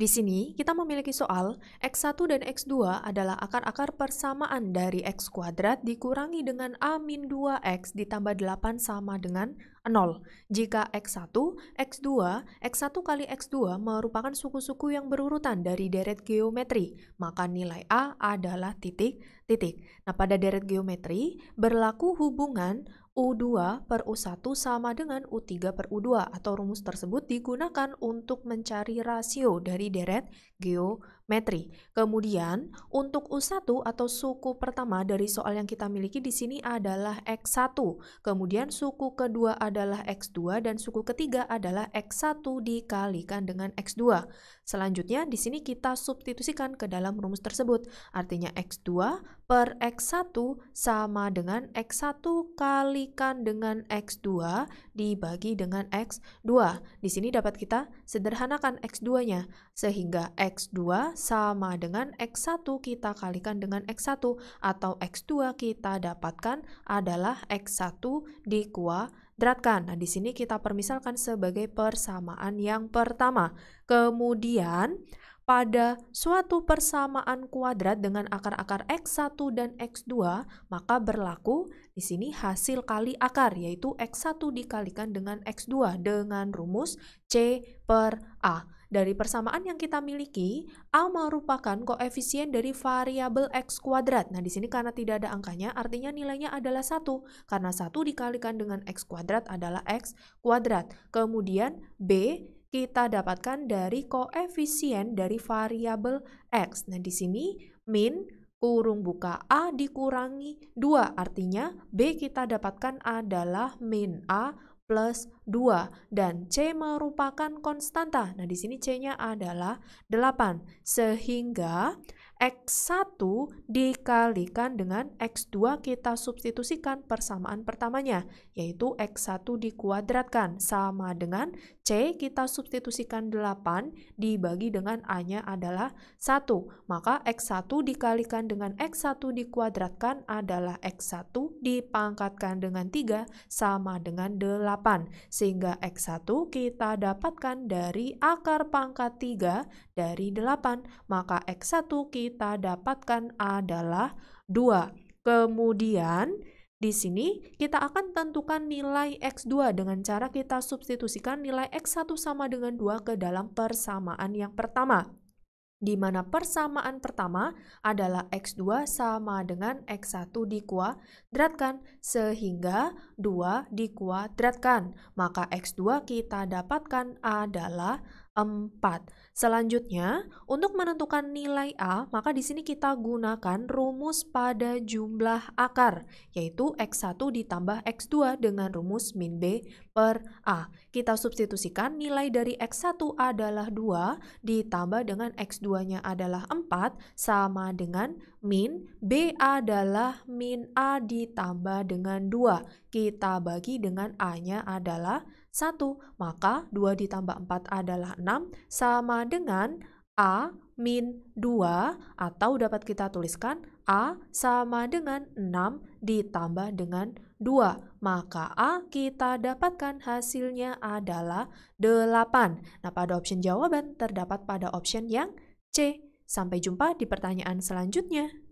Di sini, kita memiliki soal X1 dan X2 adalah akar-akar persamaan dari X kuadrat dikurangi dengan A min 2X ditambah 8 sama dengan 0. Jika X1, X2, X1 kali X2 merupakan suku-suku yang berurutan dari deret geometri, maka nilai A adalah titik, titik. Nah, pada deret geometri, berlaku hubungan U2 per U1 sama dengan U3 per U2 atau rumus tersebut digunakan untuk mencari rasio dari deret geometri metri. Kemudian, untuk U1 atau suku pertama dari soal yang kita miliki di sini adalah X1. Kemudian suku kedua adalah X2 dan suku ketiga adalah X1 dikalikan dengan X2. Selanjutnya, di sini kita substitusikan ke dalam rumus tersebut. Artinya X2 per X1 sama dengan X1 kalikan dengan X2 dibagi dengan X2. Di sini dapat kita sederhanakan X2-nya, sehingga X2 sama dengan X1 kita kalikan dengan X1 atau X2 kita dapatkan adalah X1 dikuadratkan. Nah, di sini kita permisalkan sebagai persamaan yang pertama. Kemudian, pada suatu persamaan kuadrat dengan akar-akar x1 dan x2, maka berlaku di sini hasil kali akar, yaitu x1 dikalikan dengan x2 dengan rumus C per A. Dari persamaan yang kita miliki, A merupakan koefisien dari variabel X kuadrat. Nah, di sini karena tidak ada angkanya, artinya nilainya adalah satu Karena satu dikalikan dengan X kuadrat adalah X kuadrat. Kemudian B kita dapatkan dari koefisien dari variabel X. Nah, di sini min kurung buka A dikurangi dua, artinya B kita dapatkan adalah min A plus 2 dan C merupakan konstanta. Nah, di sini C-nya adalah 8. Sehingga X1 dikalikan dengan X2 kita substitusikan persamaan pertamanya, yaitu X1 dikuadratkan sama dengan C kita substitusikan 8 dibagi dengan A-nya adalah 1. Maka X1 dikalikan dengan X1 dikuadratkan adalah X1 dipangkatkan dengan 3 sama dengan 8. Sehingga X1 kita dapatkan dari akar pangkat 3 dari 8. Maka X1 kita kita dapatkan adalah 2. Kemudian di sini kita akan tentukan nilai X2 dengan cara kita substitusikan nilai X1 sama dengan 2 ke dalam persamaan yang pertama. Di mana persamaan pertama adalah X2 sama dengan X1 dikuadratkan, sehingga 2 dikuadratkan. Maka X2 kita dapatkan adalah 4. Selanjutnya, untuk menentukan nilai A, maka di sini kita gunakan rumus pada jumlah akar, yaitu X1 ditambah X2 dengan rumus min B per A. Kita substitusikan nilai dari X1 adalah 2 ditambah dengan X2-nya adalah 4 sama dengan min B adalah min A ditambah dengan 2. Kita bagi dengan A-nya adalah 1. Maka 2 ditambah 4 adalah 6 sama dengan A min 2 atau dapat kita tuliskan A sama dengan 6 ditambah dengan 2. Maka A kita dapatkan hasilnya adalah 8. Nah, pada option jawaban terdapat pada option yang C. Sampai jumpa di pertanyaan selanjutnya.